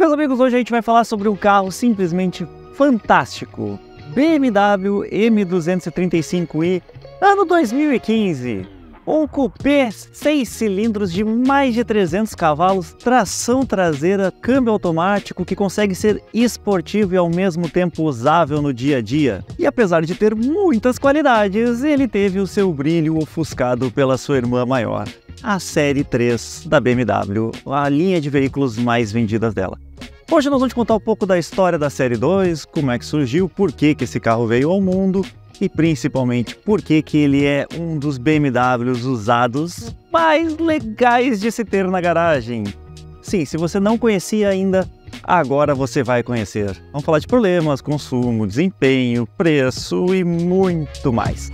Meus amigos, hoje a gente vai falar sobre um carro simplesmente fantástico, BMW M235i, ano 2015. Um coupé 6 cilindros de mais de 300 cavalos, tração traseira, câmbio automático que consegue ser esportivo e ao mesmo tempo usável no dia a dia. E apesar de ter muitas qualidades, ele teve o seu brilho ofuscado pela sua irmã maior a série 3 da BMW, a linha de veículos mais vendidas dela. Hoje nós vamos te contar um pouco da história da série 2, como é que surgiu, por que, que esse carro veio ao mundo e principalmente por que, que ele é um dos BMWs usados mais legais de se ter na garagem. Sim, se você não conhecia ainda, agora você vai conhecer. Vamos falar de problemas, consumo, desempenho, preço e muito mais.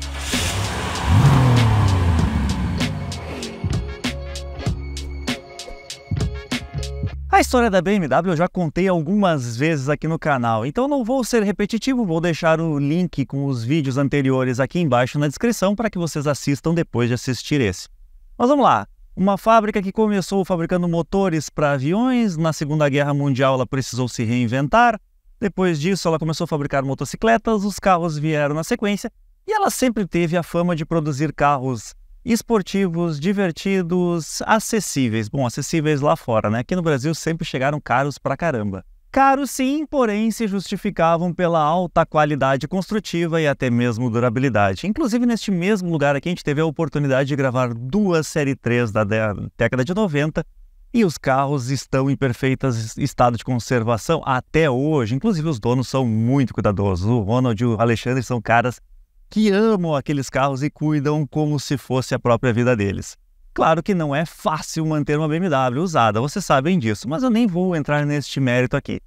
A história da BMW eu já contei algumas vezes aqui no canal, então não vou ser repetitivo, vou deixar o link com os vídeos anteriores aqui embaixo na descrição para que vocês assistam depois de assistir esse. Mas vamos lá, uma fábrica que começou fabricando motores para aviões, na Segunda Guerra Mundial ela precisou se reinventar, depois disso ela começou a fabricar motocicletas, os carros vieram na sequência, e ela sempre teve a fama de produzir carros esportivos, divertidos, acessíveis. Bom, acessíveis lá fora, né? Aqui no Brasil sempre chegaram caros pra caramba. Caros sim, porém se justificavam pela alta qualidade construtiva e até mesmo durabilidade. Inclusive, neste mesmo lugar aqui, a gente teve a oportunidade de gravar duas Série 3 da década de 90 e os carros estão em perfeito estado de conservação até hoje. Inclusive, os donos são muito cuidadosos. O Ronald e o Alexandre são caras que amam aqueles carros e cuidam como se fosse a própria vida deles. Claro que não é fácil manter uma BMW usada, vocês sabem disso, mas eu nem vou entrar neste mérito aqui.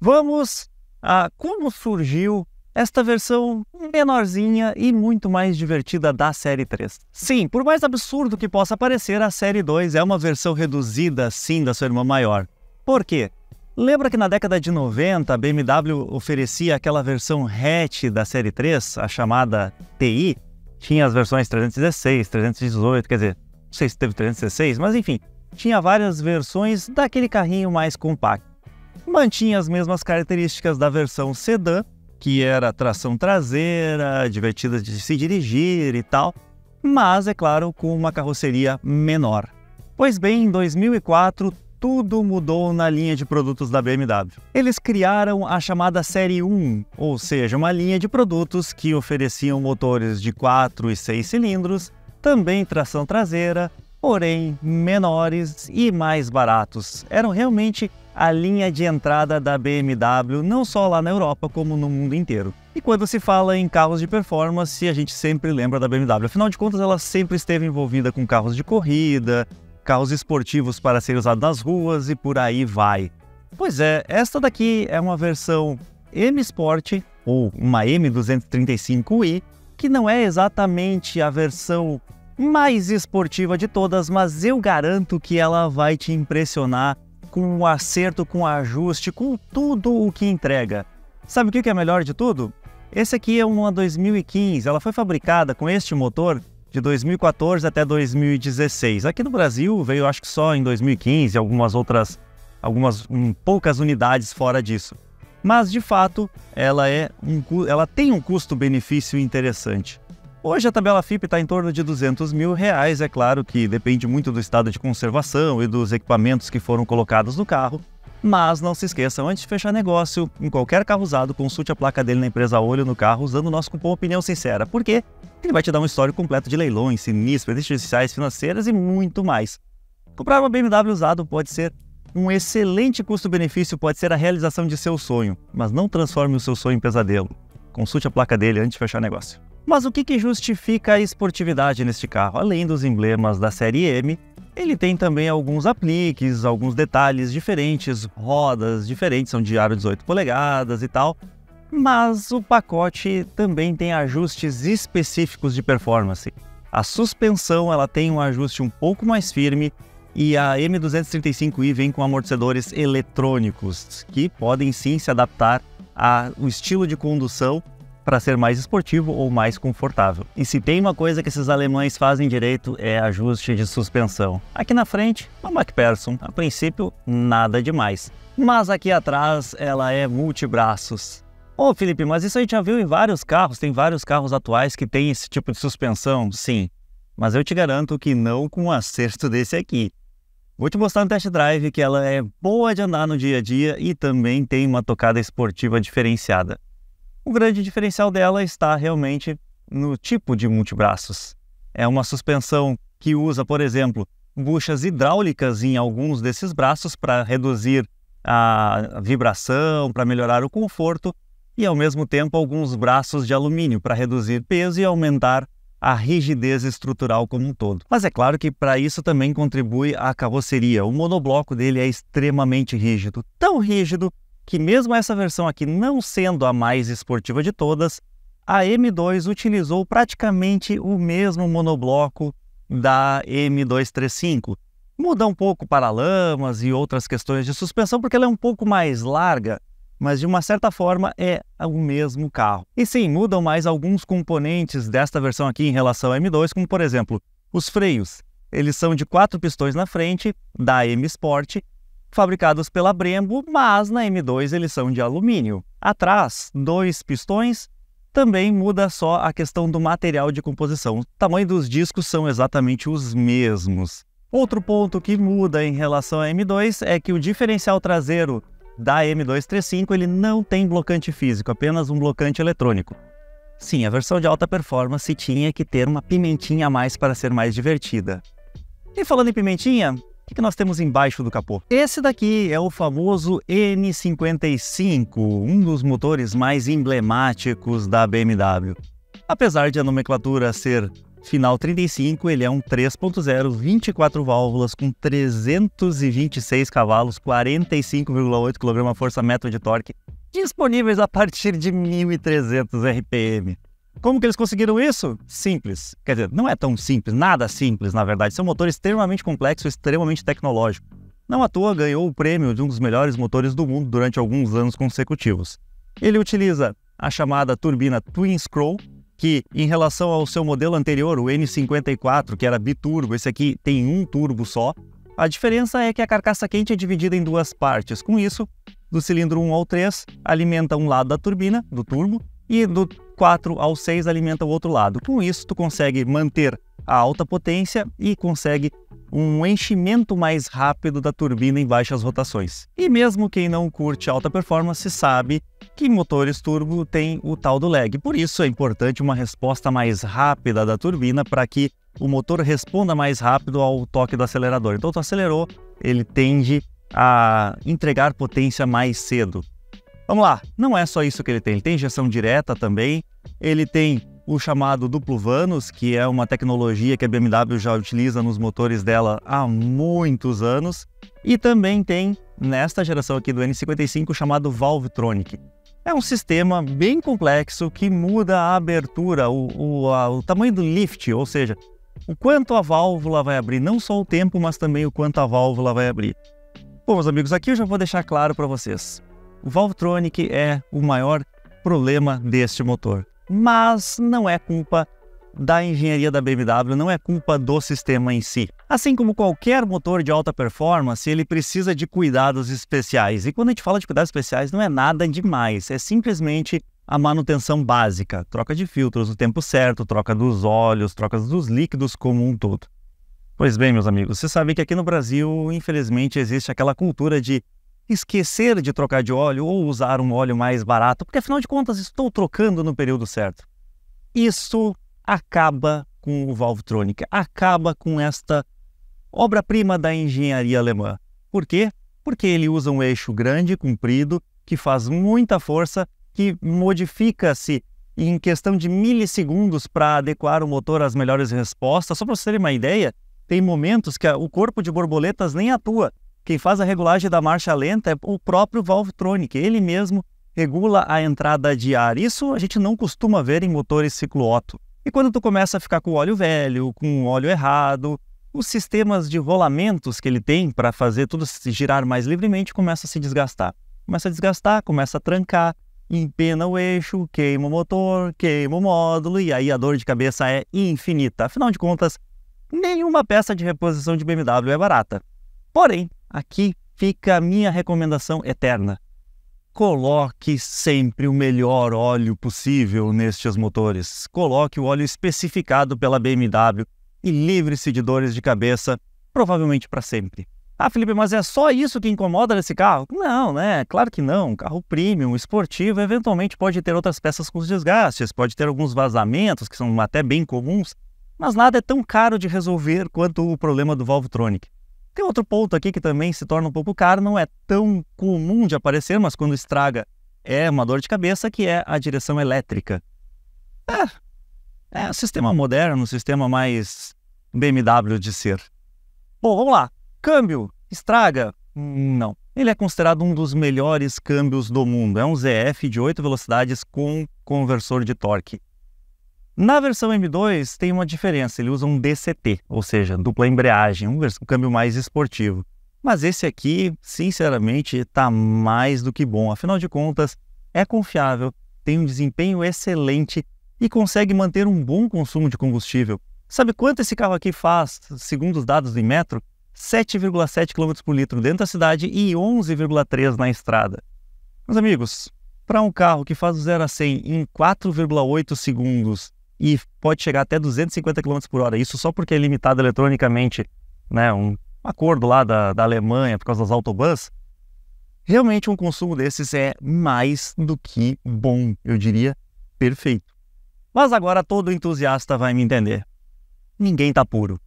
Vamos a como surgiu esta versão menorzinha e muito mais divertida da Série 3. Sim, por mais absurdo que possa parecer, a Série 2 é uma versão reduzida sim da sua irmã maior. Por quê? Lembra que na década de 90 a BMW oferecia aquela versão hatch da série 3, a chamada TI? Tinha as versões 316, 318, quer dizer, não sei se teve 316, mas enfim, tinha várias versões daquele carrinho mais compacto. Mantinha as mesmas características da versão sedã, que era tração traseira, divertida de se dirigir e tal, mas é claro, com uma carroceria menor. Pois bem, em 2004, tudo mudou na linha de produtos da BMW. Eles criaram a chamada Série 1, ou seja, uma linha de produtos que ofereciam motores de 4 e 6 cilindros, também tração traseira, porém menores e mais baratos. Eram realmente a linha de entrada da BMW, não só lá na Europa, como no mundo inteiro. E quando se fala em carros de performance, a gente sempre lembra da BMW. Afinal de contas, ela sempre esteve envolvida com carros de corrida, carros esportivos para ser usados nas ruas e por aí vai. Pois é, esta daqui é uma versão M Sport ou uma M235i, que não é exatamente a versão mais esportiva de todas, mas eu garanto que ela vai te impressionar com o acerto, com o ajuste, com tudo o que entrega. Sabe o que é melhor de tudo? Esse aqui é uma 2015, ela foi fabricada com este motor de 2014 até 2016. Aqui no Brasil veio acho que só em 2015, algumas outras, algumas um, poucas unidades fora disso. Mas de fato, ela é um, ela tem um custo-benefício interessante. Hoje a tabela FIP está em torno de 200 mil reais, é claro que depende muito do estado de conservação e dos equipamentos que foram colocados no carro, mas não se esqueçam, antes de fechar negócio, em qualquer carro usado, consulte a placa dele na empresa Olho no Carro usando o nosso cupom Opinião Sincera, porque ele vai te dar um histórico completo de leilões, sinistros, prejudiciais, financeiras e muito mais. Comprar uma BMW usado pode ser um excelente custo-benefício, pode ser a realização de seu sonho, mas não transforme o seu sonho em pesadelo. Consulte a placa dele antes de fechar negócio. Mas o que, que justifica a esportividade neste carro? Além dos emblemas da série M, ele tem também alguns apliques, alguns detalhes diferentes, rodas diferentes, são de aro 18 polegadas e tal. Mas o pacote também tem ajustes específicos de performance. A suspensão ela tem um ajuste um pouco mais firme e a M235i vem com amortecedores eletrônicos que podem sim se adaptar ao estilo de condução para ser mais esportivo ou mais confortável. E se tem uma coisa que esses alemães fazem direito é ajuste de suspensão. Aqui na frente, uma MacPherson, a princípio nada demais, mas aqui atrás ela é multibraços. Ô oh, Felipe, mas isso a gente já viu em vários carros, tem vários carros atuais que tem esse tipo de suspensão, sim. Mas eu te garanto que não com um acerto desse aqui. Vou te mostrar no test drive que ela é boa de andar no dia a dia e também tem uma tocada esportiva diferenciada. O grande diferencial dela está realmente no tipo de multibraços. É uma suspensão que usa, por exemplo, buchas hidráulicas em alguns desses braços para reduzir a vibração, para melhorar o conforto, e ao mesmo tempo alguns braços de alumínio para reduzir peso e aumentar a rigidez estrutural como um todo. Mas é claro que para isso também contribui a carroceria. O monobloco dele é extremamente rígido, tão rígido que mesmo essa versão aqui não sendo a mais esportiva de todas, a M2 utilizou praticamente o mesmo monobloco da M235. Muda um pouco para lamas e outras questões de suspensão porque ela é um pouco mais larga, mas de uma certa forma é o mesmo carro. E sim, mudam mais alguns componentes desta versão aqui em relação à M2, como por exemplo, os freios. Eles são de quatro pistões na frente, da M Sport, fabricados pela Brembo, mas na M2 eles são de alumínio. Atrás, dois pistões, também muda só a questão do material de composição. O tamanho dos discos são exatamente os mesmos. Outro ponto que muda em relação à M2 é que o diferencial traseiro da M235 ele não tem blocante físico, apenas um blocante eletrônico. Sim, a versão de alta performance tinha que ter uma pimentinha a mais para ser mais divertida. E falando em pimentinha, o que nós temos embaixo do capô? Esse daqui é o famoso N55, um dos motores mais emblemáticos da BMW. Apesar de a nomenclatura ser final 35, ele é um 3.0, 24 válvulas com 326 cavalos, 45,8 kgfm de torque, disponíveis a partir de 1300 RPM. Como que eles conseguiram isso? Simples. Quer dizer, não é tão simples, nada simples, na verdade. Seu motor é extremamente complexo, extremamente tecnológico. Não à toa ganhou o prêmio de um dos melhores motores do mundo durante alguns anos consecutivos. Ele utiliza a chamada turbina Twin Scroll, que em relação ao seu modelo anterior, o N54, que era biturbo, esse aqui tem um turbo só. A diferença é que a carcaça quente é dividida em duas partes. Com isso, do cilindro 1 ao 3, alimenta um lado da turbina, do turbo, e do 4 ao 6 alimenta o outro lado. Com isso, tu consegue manter a alta potência e consegue um enchimento mais rápido da turbina em baixas rotações. E mesmo quem não curte alta performance sabe que motores turbo têm o tal do lag. Por isso é importante uma resposta mais rápida da turbina para que o motor responda mais rápido ao toque do acelerador. Então tu acelerou, ele tende a entregar potência mais cedo. Vamos lá, não é só isso que ele tem, ele tem injeção direta também, ele tem o chamado duplo vanos, que é uma tecnologia que a BMW já utiliza nos motores dela há muitos anos, e também tem nesta geração aqui do N55 o chamado Valvetronic. É um sistema bem complexo que muda a abertura, o, o, a, o tamanho do lift, ou seja, o quanto a válvula vai abrir, não só o tempo, mas também o quanto a válvula vai abrir. Bom, meus amigos, aqui eu já vou deixar claro para vocês. O Valtronic é o maior problema deste motor, mas não é culpa da engenharia da BMW, não é culpa do sistema em si. Assim como qualquer motor de alta performance, ele precisa de cuidados especiais. E quando a gente fala de cuidados especiais, não é nada demais, é simplesmente a manutenção básica, troca de filtros no tempo certo, troca dos óleos, troca dos líquidos como um todo. Pois bem, meus amigos, você sabe que aqui no Brasil, infelizmente, existe aquela cultura de esquecer de trocar de óleo ou usar um óleo mais barato, porque afinal de contas estou trocando no período certo. Isso acaba com o Valvetronic, acaba com esta obra-prima da engenharia alemã. Por quê? Porque ele usa um eixo grande, comprido, que faz muita força, que modifica-se em questão de milissegundos para adequar o motor às melhores respostas. Só para vocês terem uma ideia, tem momentos que o corpo de borboletas nem atua, quem faz a regulagem da marcha lenta é o próprio Valvetronic, ele mesmo regula a entrada de ar. Isso a gente não costuma ver em motores ciclo Otto. E quando tu começa a ficar com óleo velho, com óleo errado, os sistemas de rolamentos que ele tem para fazer tudo se girar mais livremente começa a se desgastar. Começa a desgastar, começa a trancar, empena o eixo, queima o motor, queima o módulo e aí a dor de cabeça é infinita. Afinal de contas, nenhuma peça de reposição de BMW é barata. Porém, Aqui fica a minha recomendação eterna. Coloque sempre o melhor óleo possível nestes motores. Coloque o óleo especificado pela BMW e livre-se de dores de cabeça, provavelmente para sempre. Ah, Felipe, mas é só isso que incomoda nesse carro? Não, né? Claro que não. Carro premium, esportivo, eventualmente pode ter outras peças com os desgastes, pode ter alguns vazamentos que são até bem comuns, mas nada é tão caro de resolver quanto o problema do Tronic. Tem outro ponto aqui que também se torna um pouco caro, não é tão comum de aparecer, mas quando estraga é uma dor de cabeça, que é a direção elétrica. É, é um sistema moderno, um sistema mais BMW de ser. Bom, vamos lá. Câmbio estraga? Não. Ele é considerado um dos melhores câmbios do mundo. É um ZF de 8 velocidades com conversor de torque. Na versão M2 tem uma diferença, ele usa um DCT, ou seja, dupla embreagem, um câmbio mais esportivo. Mas esse aqui, sinceramente, está mais do que bom. Afinal de contas, é confiável, tem um desempenho excelente e consegue manter um bom consumo de combustível. Sabe quanto esse carro aqui faz, segundo os dados do Metro? 7,7 km por litro dentro da cidade e 11,3 na estrada. Meus amigos, para um carro que faz o 0 a 100 em 4,8 segundos e pode chegar até 250 km por hora. Isso só porque é limitado eletronicamente, né? Um acordo lá da, da Alemanha por causa das autobans. Realmente um consumo desses é mais do que bom, eu diria perfeito. Mas agora todo entusiasta vai me entender. Ninguém tá puro.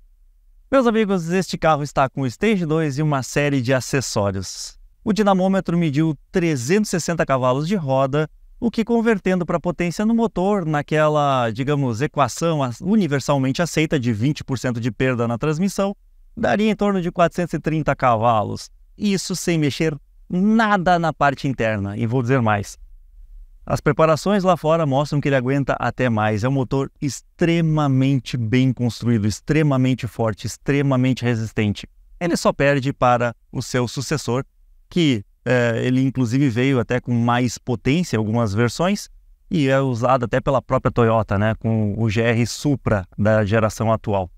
Meus amigos, este carro está com Stage 2 e uma série de acessórios. O dinamômetro mediu 360 cavalos de roda o que convertendo para potência no motor, naquela, digamos, equação universalmente aceita de 20% de perda na transmissão, daria em torno de 430 cavalos. Isso sem mexer nada na parte interna, e vou dizer mais. As preparações lá fora mostram que ele aguenta até mais. É um motor extremamente bem construído, extremamente forte, extremamente resistente. Ele só perde para o seu sucessor, que é, ele inclusive veio até com mais potência algumas versões e é usado até pela própria Toyota, né, com o GR Supra da geração atual.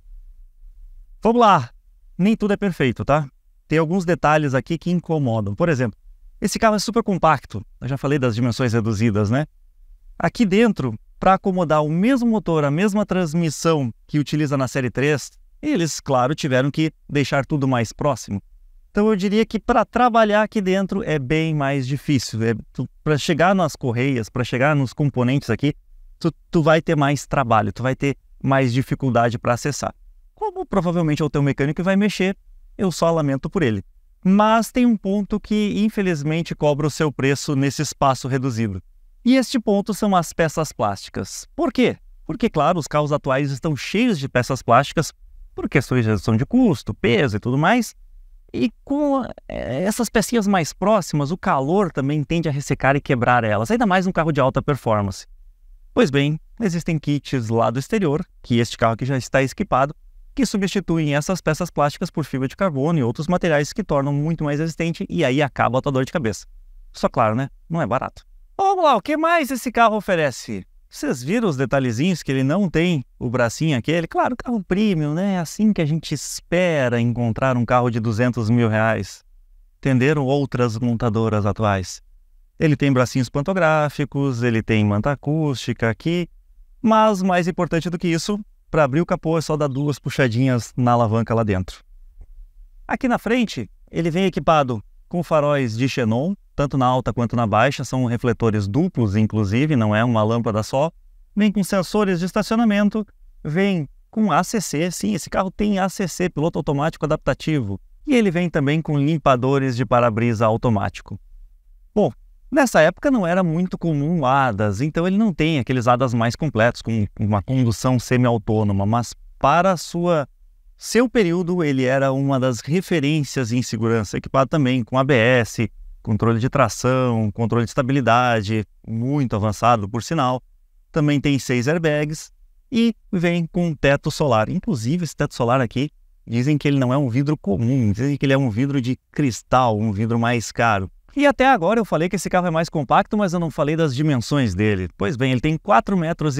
Vamos lá, nem tudo é perfeito, tá? Tem alguns detalhes aqui que incomodam. Por exemplo, esse carro é super compacto. Eu já falei das dimensões reduzidas, né? Aqui dentro, para acomodar o mesmo motor, a mesma transmissão que utiliza na série 3, eles, claro, tiveram que deixar tudo mais próximo. Então eu diria que para trabalhar aqui dentro é bem mais difícil. É, para chegar nas correias, para chegar nos componentes aqui, tu, tu vai ter mais trabalho, tu vai ter mais dificuldade para acessar. Como provavelmente é o teu mecânico que vai mexer, eu só lamento por ele. Mas tem um ponto que infelizmente cobra o seu preço nesse espaço reduzido. E este ponto são as peças plásticas. Por quê? Porque, claro, os carros atuais estão cheios de peças plásticas por questões é de redução de custo, peso e tudo mais, e com é, essas pecinhas mais próximas, o calor também tende a ressecar e quebrar elas, ainda mais num carro de alta performance. Pois bem, existem kits lá do exterior, que este carro aqui já está equipado, que substituem essas peças plásticas por fibra de carbono e outros materiais que tornam muito mais resistente e aí acaba a tua dor de cabeça. Só claro, né? Não é barato. Vamos lá, o que mais esse carro oferece? Vocês viram os detalhezinhos que ele não tem o bracinho aquele? Claro, carro premium, né? É assim que a gente espera encontrar um carro de 200 mil reais. Entenderam outras montadoras atuais. Ele tem bracinhos pantográficos, ele tem manta acústica aqui, mas mais importante do que isso, para abrir o capô é só dar duas puxadinhas na alavanca lá dentro. Aqui na frente, ele vem equipado com faróis de xenon, tanto na alta quanto na baixa, são refletores duplos, inclusive, não é uma lâmpada só. Vem com sensores de estacionamento, vem com ACC, sim, esse carro tem ACC, piloto automático adaptativo, e ele vem também com limpadores de para-brisa automático. Bom, nessa época não era muito comum ADAS, então ele não tem aqueles ADAS mais completos, com uma condução semi-autônoma, mas para sua seu período ele era uma das referências em segurança, equipado também com ABS, controle de tração, controle de estabilidade, muito avançado, por sinal. Também tem seis airbags e vem com teto solar. Inclusive, esse teto solar aqui dizem que ele não é um vidro comum, dizem que ele é um vidro de cristal, um vidro mais caro. E até agora eu falei que esse carro é mais compacto, mas eu não falei das dimensões dele. Pois bem, ele tem 4,45 metros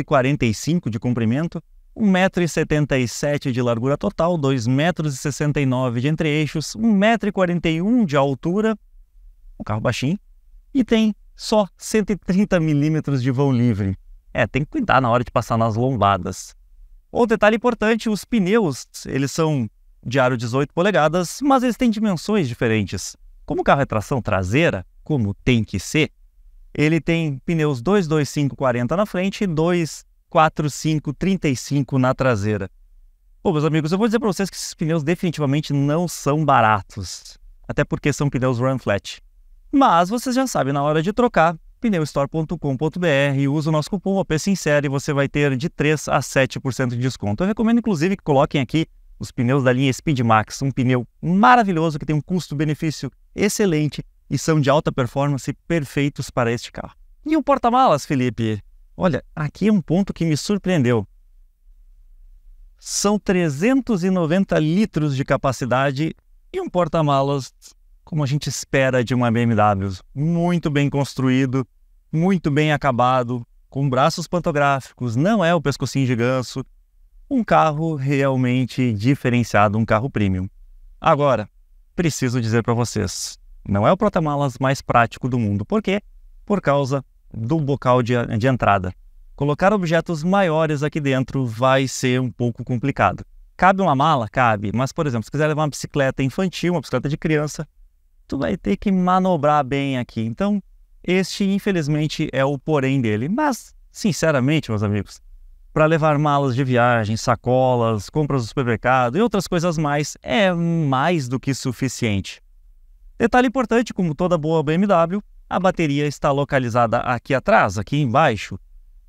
de comprimento, 1,77m de largura total, 2,69m de entre-eixos, 1,41m de altura um carro baixinho, e tem só 130 milímetros de vão livre. É, tem que cuidar na hora de passar nas lombadas. Outro detalhe importante, os pneus, eles são de aro 18 polegadas, mas eles têm dimensões diferentes. Como o carro é tração traseira, como tem que ser, ele tem pneus 22540 na frente e 24535 na traseira. Bom, meus amigos, eu vou dizer para vocês que esses pneus definitivamente não são baratos, até porque são pneus run flat. Mas você já sabe, na hora de trocar, pneustore.com.br, usa o nosso cupom OP Sincero e você vai ter de 3 a 7% de desconto. Eu recomendo inclusive que coloquem aqui os pneus da linha Speed Max, um pneu maravilhoso que tem um custo-benefício excelente e são de alta performance perfeitos para este carro. E o porta-malas, Felipe? Olha, aqui é um ponto que me surpreendeu. São 390 litros de capacidade e um porta-malas como a gente espera de uma BMW. Muito bem construído, muito bem acabado, com braços pantográficos, não é o pescocinho de ganso. Um carro realmente diferenciado, um carro premium. Agora, preciso dizer para vocês, não é o porta-malas mais prático do mundo. Por quê? Por causa do bocal de, de entrada. Colocar objetos maiores aqui dentro vai ser um pouco complicado. Cabe uma mala? Cabe. Mas, por exemplo, se quiser levar uma bicicleta infantil, uma bicicleta de criança, tu vai ter que manobrar bem aqui. Então, este, infelizmente, é o porém dele. Mas, sinceramente, meus amigos, para levar malas de viagem, sacolas, compras do supermercado e outras coisas mais, é mais do que suficiente. Detalhe importante, como toda boa BMW, a bateria está localizada aqui atrás, aqui embaixo.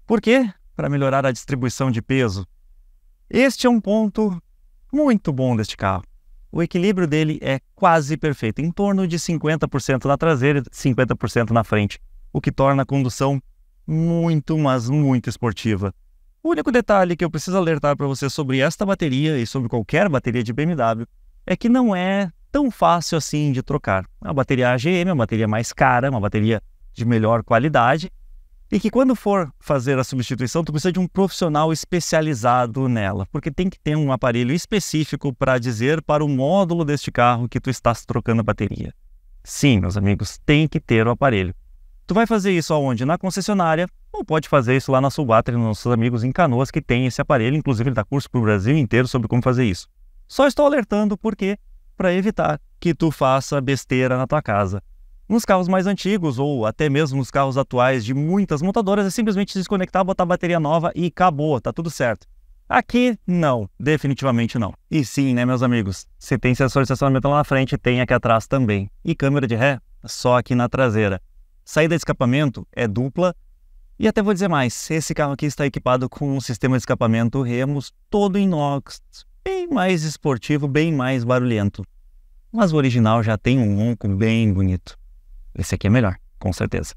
Por quê? Para melhorar a distribuição de peso. Este é um ponto muito bom deste carro o equilíbrio dele é quase perfeito, em torno de 50% na traseira e 50% na frente, o que torna a condução muito, mas muito esportiva. O único detalhe que eu preciso alertar para você sobre esta bateria e sobre qualquer bateria de BMW é que não é tão fácil assim de trocar. É a bateria AGM é uma bateria mais cara, é uma bateria de melhor qualidade, e que quando for fazer a substituição, tu precisa de um profissional especializado nela, porque tem que ter um aparelho específico para dizer para o módulo deste carro que tu estás trocando a bateria. Sim, meus amigos, tem que ter o aparelho. Tu vai fazer isso aonde? Na concessionária, ou pode fazer isso lá na nos nossos amigos em Canoas que tem esse aparelho, inclusive ele dá curso para o Brasil inteiro sobre como fazer isso. Só estou alertando porque para evitar que tu faça besteira na tua casa. Nos carros mais antigos ou até mesmo nos carros atuais de muitas montadoras é simplesmente desconectar, botar bateria nova e acabou, tá tudo certo. Aqui, não, definitivamente não. E sim, né, meus amigos? Se tem sensor de estacionamento lá na frente, tem aqui atrás também. E câmera de ré, só aqui na traseira. Saída de escapamento é dupla. E até vou dizer mais: esse carro aqui está equipado com um sistema de escapamento Remus todo inox, bem mais esportivo, bem mais barulhento. Mas o original já tem um ronco bem bonito esse aqui é melhor, com certeza.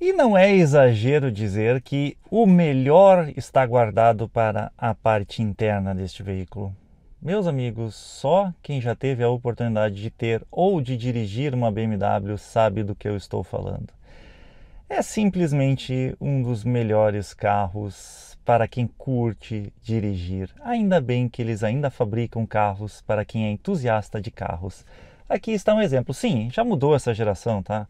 E não é exagero dizer que o melhor está guardado para a parte interna deste veículo. Meus amigos, só quem já teve a oportunidade de ter ou de dirigir uma BMW sabe do que eu estou falando. É simplesmente um dos melhores carros para quem curte dirigir. Ainda bem que eles ainda fabricam carros para quem é entusiasta de carros. Aqui está um exemplo. Sim, já mudou essa geração, tá?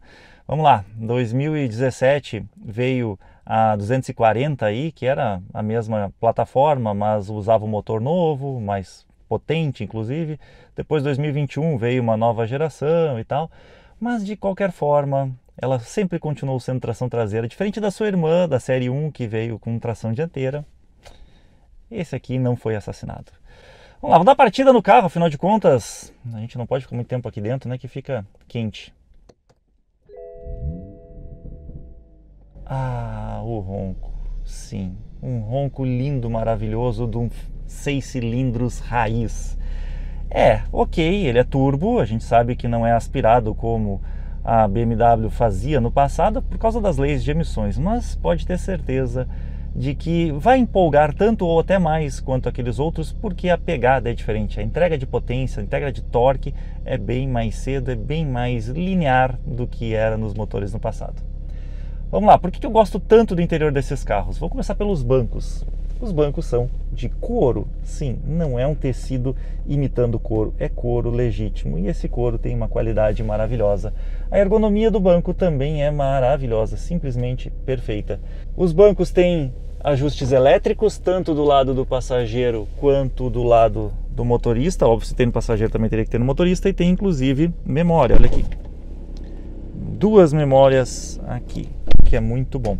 Vamos lá, 2017 veio a 240 aí, que era a mesma plataforma, mas usava um motor novo, mais potente inclusive. Depois 2021 veio uma nova geração e tal. Mas de qualquer forma, ela sempre continuou sendo tração traseira, diferente da sua irmã da série 1 que veio com tração dianteira. Esse aqui não foi assassinado. Vamos lá, vamos dar partida no carro, afinal de contas, a gente não pode ficar muito tempo aqui dentro, né, que fica quente. Ah, o ronco, sim. Um ronco lindo, maravilhoso, de um seis cilindros raiz. É, ok, ele é turbo, a gente sabe que não é aspirado como a BMW fazia no passado por causa das leis de emissões, mas pode ter certeza de que vai empolgar tanto ou até mais quanto aqueles outros, porque a pegada é diferente. A entrega de potência, a entrega de torque é bem mais cedo, é bem mais linear do que era nos motores no passado. Vamos lá, por que eu gosto tanto do interior desses carros? Vou começar pelos bancos. Os bancos são de couro, sim, não é um tecido imitando couro, é couro legítimo e esse couro tem uma qualidade maravilhosa. A ergonomia do banco também é maravilhosa, simplesmente perfeita. Os bancos têm ajustes elétricos, tanto do lado do passageiro quanto do lado do motorista. Óbvio, se tem no passageiro também teria que ter no motorista e tem inclusive memória. Olha aqui. Duas memórias aqui, que é muito bom.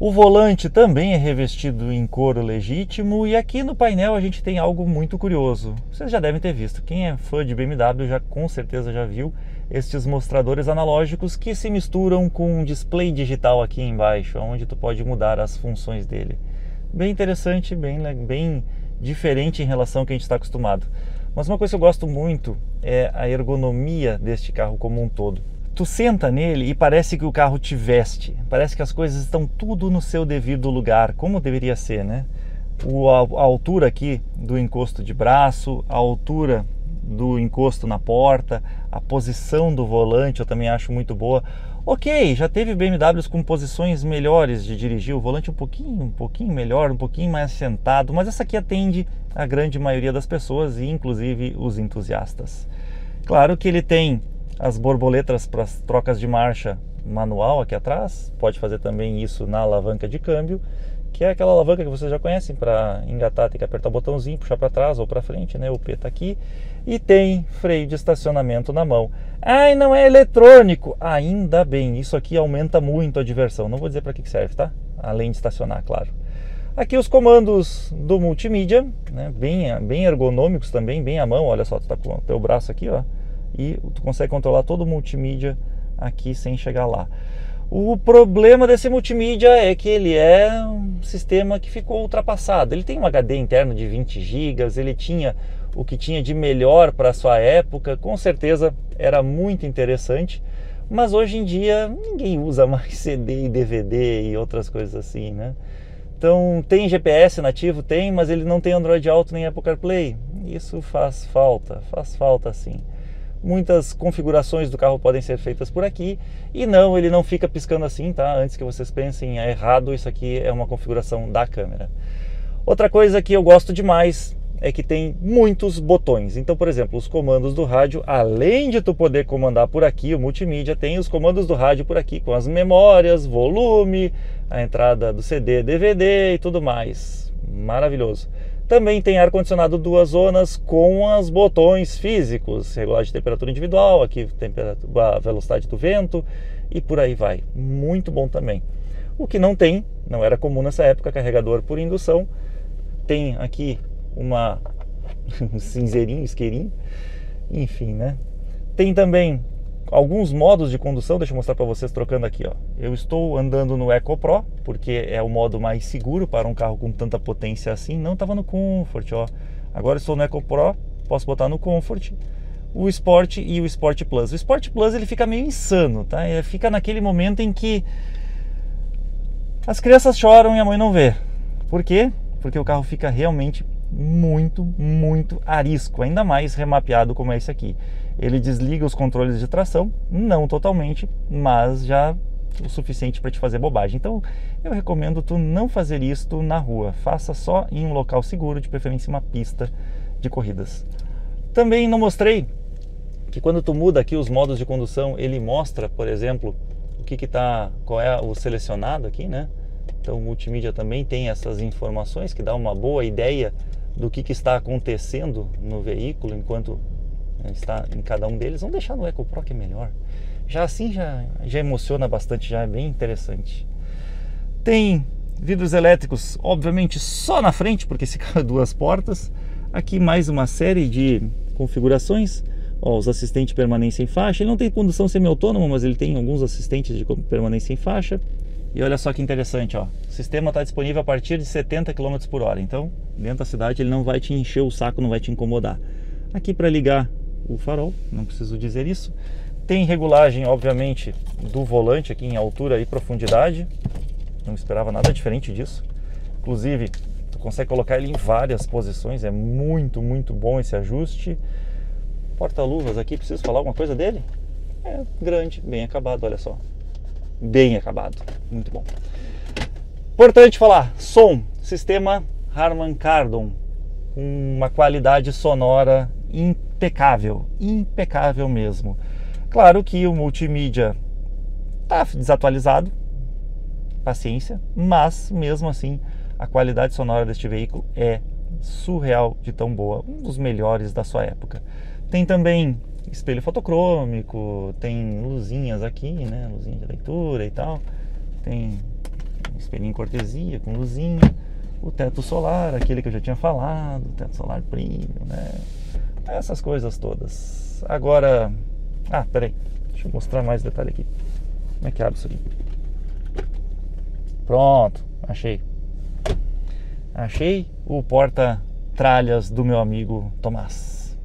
O volante também é revestido em couro legítimo e aqui no painel a gente tem algo muito curioso. Vocês já devem ter visto. Quem é fã de BMW já com certeza já viu estes mostradores analógicos que se misturam com um display digital aqui embaixo, onde tu pode mudar as funções dele. Bem interessante, bem, bem diferente em relação ao que a gente está acostumado. Mas uma coisa que eu gosto muito é a ergonomia deste carro como um todo. Tu senta nele e parece que o carro te veste, parece que as coisas estão tudo no seu devido lugar, como deveria ser, né? O, a, a altura aqui do encosto de braço, a altura do encosto na porta, a posição do volante eu também acho muito boa. Ok, já teve BMWs com posições melhores de dirigir, o volante um pouquinho, um pouquinho melhor, um pouquinho mais sentado, mas essa aqui atende a grande maioria das pessoas e inclusive os entusiastas. Claro que ele tem as borboletas para as trocas de marcha manual aqui atrás, pode fazer também isso na alavanca de câmbio, que é aquela alavanca que vocês já conhecem para engatar, tem que apertar o botãozinho, puxar para trás ou para frente, né? O P está aqui e tem freio de estacionamento na mão. Ai, não é eletrônico. Ainda bem, isso aqui aumenta muito a diversão. Não vou dizer para que serve, tá? Além de estacionar, claro. Aqui os comandos do multimídia, né? bem, bem ergonômicos também, bem à mão. Olha só, tu tá com o teu braço aqui, ó, e tu consegue controlar todo o multimídia aqui sem chegar lá. O problema desse multimídia é que ele é um sistema que ficou ultrapassado. Ele tem um HD interno de 20 GB, ele tinha o que tinha de melhor para sua época, com certeza era muito interessante, mas hoje em dia ninguém usa mais CD e DVD e outras coisas assim, né? Então, tem GPS nativo? Tem, mas ele não tem Android Auto nem Apple CarPlay. Isso faz falta, faz falta sim. Muitas configurações do carro podem ser feitas por aqui e não, ele não fica piscando assim, tá? Antes que vocês pensem, é errado, isso aqui é uma configuração da câmera. Outra coisa que eu gosto demais é que tem muitos botões. Então, por exemplo, os comandos do rádio, além de tu poder comandar por aqui o multimídia, tem os comandos do rádio por aqui com as memórias, volume, a entrada do CD, DVD e tudo mais. Maravilhoso. Também tem ar-condicionado duas zonas com os botões físicos, regulagem de temperatura individual, aqui temperatura, a velocidade do vento e por aí vai. Muito bom também. O que não tem, não era comum nessa época, carregador por indução. Tem aqui uma um cinzeirinho, isqueirinho, enfim, né? Tem também alguns modos de condução, deixa eu mostrar para vocês trocando aqui, ó. Eu estou andando no Eco Pro, porque é o modo mais seguro para um carro com tanta potência assim, não estava no Comfort, ó. Agora estou no Eco Pro, posso botar no Comfort, o Sport e o Sport Plus. O Sport Plus ele fica meio insano, tá? Ele fica naquele momento em que as crianças choram e a mãe não vê. Por quê? Porque o carro fica realmente muito, muito arisco, ainda mais remapeado como é esse aqui. Ele desliga os controles de tração, não totalmente, mas já o suficiente para te fazer bobagem. Então, eu recomendo tu não fazer isto na rua. Faça só em um local seguro, de preferência uma pista de corridas. Também não mostrei que quando tu muda aqui os modos de condução, ele mostra, por exemplo, o que que tá, qual é o selecionado aqui, né? Então, o multimídia também tem essas informações que dá uma boa ideia do que, que está acontecendo no veículo enquanto né, está em cada um deles, vamos deixar no EcoPro que é melhor. Já assim já, já emociona bastante, já é bem interessante. Tem vidros elétricos, obviamente só na frente, porque esse carro é duas portas. Aqui mais uma série de configurações. Ó, os assistentes permanência em faixa. Ele não tem condução semi-autônoma, mas ele tem alguns assistentes de permanência em faixa. E olha só que interessante, ó sistema está disponível a partir de 70 km por hora. Então, dentro da cidade ele não vai te encher o saco, não vai te incomodar. Aqui para ligar o farol, não preciso dizer isso. Tem regulagem, obviamente, do volante aqui em altura e profundidade. Não esperava nada diferente disso. Inclusive, tu consegue colocar ele em várias posições. É muito, muito bom esse ajuste. Porta-luvas aqui, preciso falar alguma coisa dele? É grande, bem acabado, olha só. Bem acabado, muito bom. Importante falar, som, sistema Harman Kardon, uma qualidade sonora impecável, impecável mesmo. Claro que o multimídia está desatualizado, paciência, mas mesmo assim a qualidade sonora deste veículo é surreal de tão boa, um dos melhores da sua época. Tem também espelho fotocrômico, tem luzinhas aqui, né, luzinha de leitura e tal, tem espelhinho cortesia, com luzinha, o teto solar, aquele que eu já tinha falado, teto solar premium, né? Então, essas coisas todas. Agora, ah, peraí, deixa eu mostrar mais detalhe aqui. Como é que abre isso aqui? Pronto, achei. Achei o porta-tralhas do meu amigo Tomás.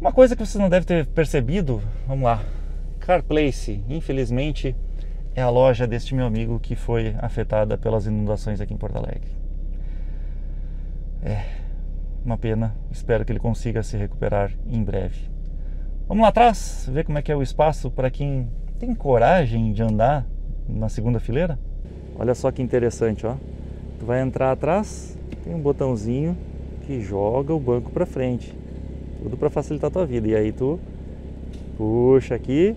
Uma coisa que vocês não devem ter percebido, vamos lá. CarPlace, infelizmente, é a loja deste meu amigo que foi afetada pelas inundações aqui em Porto Alegre. É uma pena, espero que ele consiga se recuperar em breve. Vamos lá atrás, ver como é que é o espaço para quem tem coragem de andar na segunda fileira. Olha só que interessante, ó. Tu vai entrar atrás, tem um botãozinho que joga o banco para frente. Tudo para facilitar a tua vida. E aí tu puxa aqui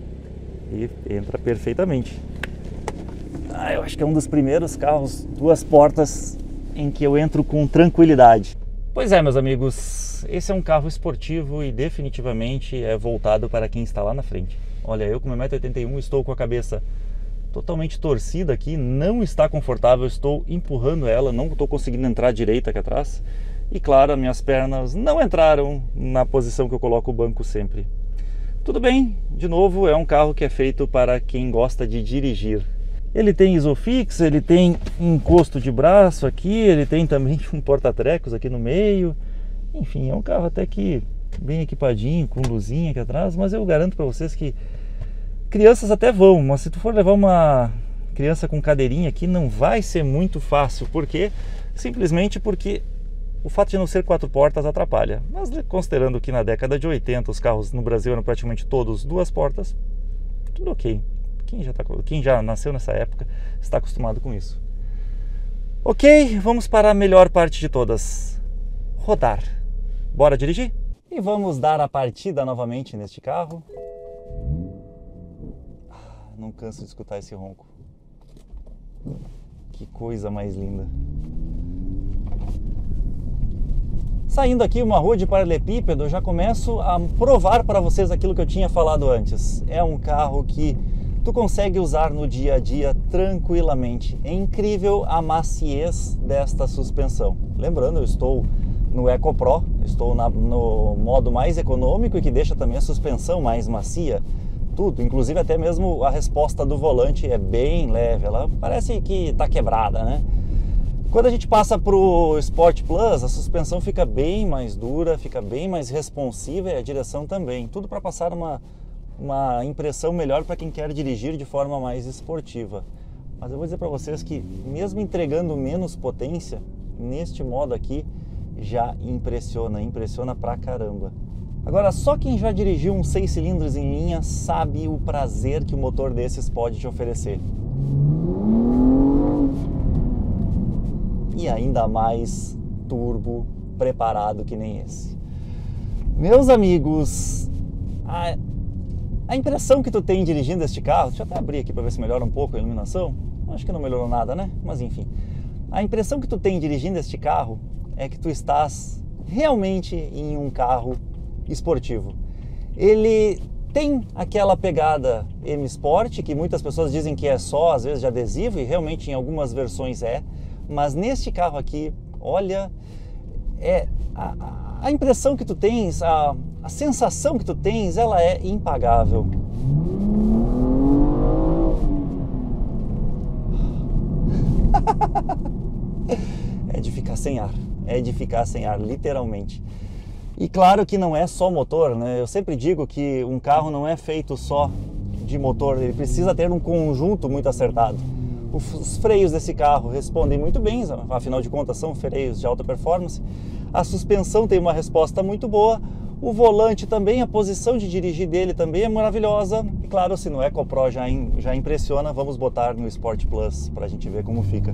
e entra perfeitamente ah, eu acho que é um dos primeiros carros, duas portas, em que eu entro com tranquilidade. Pois é, meus amigos, esse é um carro esportivo e definitivamente é voltado para quem está lá na frente. Olha, eu com 1,81m estou com a cabeça totalmente torcida aqui, não está confortável, estou empurrando ela, não estou conseguindo entrar direita aqui atrás. E claro, minhas pernas não entraram na posição que eu coloco o banco sempre. Tudo bem, de novo, é um carro que é feito para quem gosta de dirigir. Ele tem isofix, ele tem encosto de braço aqui, ele tem também um porta-trecos aqui no meio. Enfim, é um carro até que bem equipadinho, com luzinha aqui atrás, mas eu garanto para vocês que crianças até vão, mas se tu for levar uma criança com cadeirinha aqui não vai ser muito fácil, porque simplesmente porque o fato de não ser quatro portas atrapalha. Mas né, considerando que na década de 80 os carros no Brasil eram praticamente todos duas portas, tudo ok. Quem já, tá, quem já nasceu nessa época está acostumado com isso. Ok, vamos para a melhor parte de todas: rodar. Bora dirigir? E vamos dar a partida novamente neste carro. Ah, não canso de escutar esse ronco. Que coisa mais linda. Saindo aqui uma rua de paralelepípedo, eu já começo a provar para vocês aquilo que eu tinha falado antes. É um carro que tu consegue usar no dia a dia tranquilamente. É incrível a maciez desta suspensão. Lembrando, eu estou no Eco Pro, estou na, no modo mais econômico e que deixa também a suspensão mais macia. Tudo, inclusive até mesmo a resposta do volante é bem leve, ela parece que está quebrada, né? Quando a gente passa para o Sport Plus, a suspensão fica bem mais dura, fica bem mais responsiva e a direção também. Tudo para passar uma uma impressão melhor para quem quer dirigir de forma mais esportiva. Mas eu vou dizer para vocês que, mesmo entregando menos potência, neste modo aqui já impressiona, impressiona pra caramba. Agora, só quem já dirigiu um 6 cilindros em linha sabe o prazer que o motor desses pode te oferecer. E ainda mais turbo preparado que nem esse. Meus amigos, a a impressão que tu tem dirigindo este carro, deixa eu até abrir aqui para ver se melhora um pouco a iluminação. Acho que não melhorou nada, né? Mas enfim. A impressão que tu tem dirigindo este carro é que tu estás realmente em um carro esportivo. Ele tem aquela pegada M Sport, que muitas pessoas dizem que é só às vezes de adesivo e realmente em algumas versões é, mas neste carro aqui, olha, é a, a impressão que tu tens, a, a sensação que tu tens, ela é impagável. é de ficar sem ar, é de ficar sem ar, literalmente. E claro que não é só motor, né? Eu sempre digo que um carro não é feito só de motor, ele precisa ter um conjunto muito acertado. Os freios desse carro respondem muito bem, afinal de contas são freios de alta performance. A suspensão tem uma resposta muito boa, o volante também, a posição de dirigir dele também é maravilhosa. E claro, se no EcoPro é já, já impressiona, vamos botar no Sport Plus para a gente ver como fica.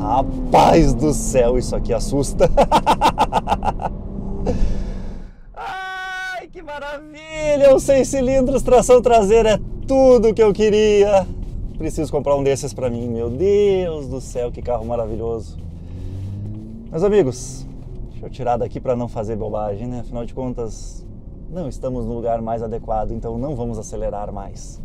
Rapaz do céu, isso aqui assusta! Ai, que maravilha! Um seis cilindros, tração traseira é tudo que eu queria. Preciso comprar um desses para mim. Meu Deus do céu, que carro maravilhoso! Meus amigos, deixa eu tirar daqui para não fazer bobagem, né? Afinal de contas, não estamos no lugar mais adequado, então não vamos acelerar mais.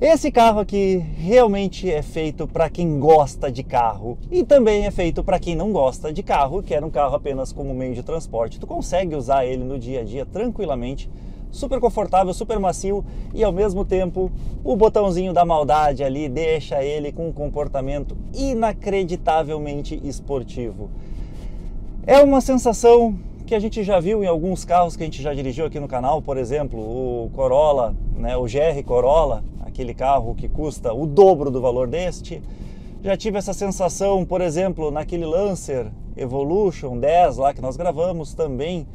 Esse carro aqui realmente é feito para quem gosta de carro e também é feito para quem não gosta de carro, quer um carro apenas como meio de transporte. Tu consegue usar ele no dia a dia tranquilamente super confortável, super macio e ao mesmo tempo o botãozinho da maldade ali deixa ele com um comportamento inacreditavelmente esportivo. É uma sensação que a gente já viu em alguns carros que a gente já dirigiu aqui no canal, por exemplo, o Corolla, né, o GR Corolla, aquele carro que custa o dobro do valor deste. Já tive essa sensação, por exemplo, naquele Lancer Evolution 10 lá que nós gravamos também,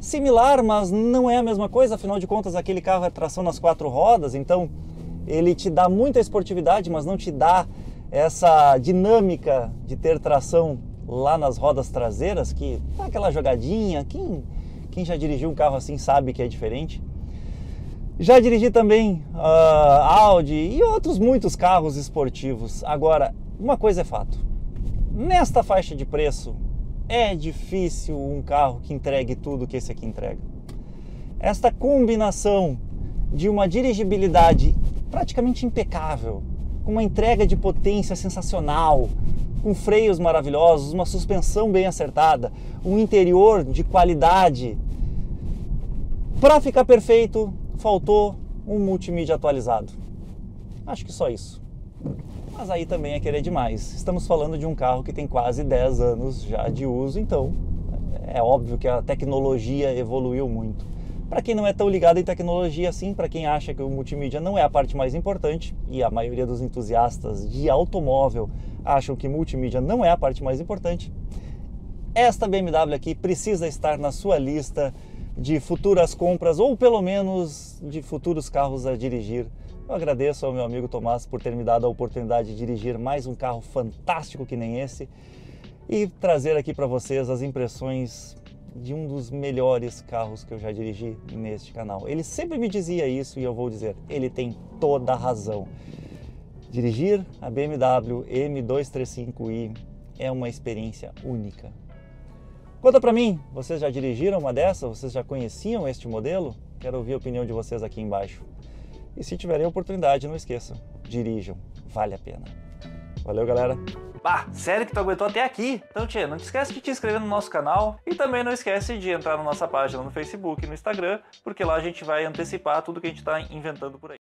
similar, mas não é a mesma coisa, afinal de contas aquele carro é tração nas quatro rodas, então ele te dá muita esportividade, mas não te dá essa dinâmica de ter tração lá nas rodas traseiras, que dá aquela jogadinha, quem, quem já dirigiu um carro assim sabe que é diferente. Já dirigi também uh, Audi e outros muitos carros esportivos. Agora, uma coisa é fato: nesta faixa de preço, é difícil um carro que entregue tudo que esse aqui entrega. Esta combinação de uma dirigibilidade praticamente impecável, com uma entrega de potência sensacional, com freios maravilhosos, uma suspensão bem acertada, um interior de qualidade. Para ficar perfeito, faltou um multimídia atualizado. Acho que só isso. Mas aí também é querer demais. Estamos falando de um carro que tem quase 10 anos já de uso, então é, é óbvio que a tecnologia evoluiu muito. Para quem não é tão ligado em tecnologia assim, para quem acha que o multimídia não é a parte mais importante, e a maioria dos entusiastas de automóvel acham que multimídia não é a parte mais importante, esta BMW aqui precisa estar na sua lista de futuras compras ou pelo menos de futuros carros a dirigir eu agradeço ao meu amigo Tomás por ter me dado a oportunidade de dirigir mais um carro fantástico que nem esse e trazer aqui para vocês as impressões de um dos melhores carros que eu já dirigi neste canal. Ele sempre me dizia isso e eu vou dizer, ele tem toda a razão. Dirigir a BMW M235i é uma experiência única. Conta para mim, vocês já dirigiram uma dessa? Vocês já conheciam este modelo? Quero ouvir a opinião de vocês aqui embaixo. E se tiverem oportunidade, não esqueçam, dirijam, vale a pena. Valeu, galera! Bah, sério que tu aguentou até aqui? Então, tia, não te esquece de te inscrever no nosso canal e também não esquece de entrar na nossa página no Facebook e no Instagram, porque lá a gente vai antecipar tudo que a gente está inventando por aí.